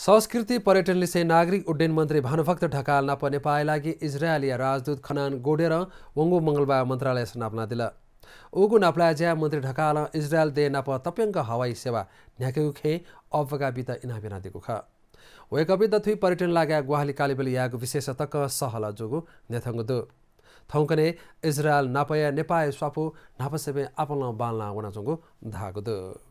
संस्कृति पर्यटनले चाहिँ नागरिक उड्डयन मन्त्री भानुभक्त ढकाल नेपाल लागि इजरायलिया राजदूत खनान गोडेर वङ्गो मङ्गलबार मन्त्रालय नापना दिला उगु नाप्ला ज्या मन्त्री ढकाल इजरायल दे नाप तप्यङ्क हवाई सेवा न्याकेगु खे अवगा बित बिना दिएको ख त थुई पर्यटन लाग्या गुहाली कालीबेली यागु विशेषतक सहल जोगु नेथङ्गु दु थौकने इजरायल नापया नेपाय स्वापु नापसेपे आपल बाल्ना वनाजुगु धागु दु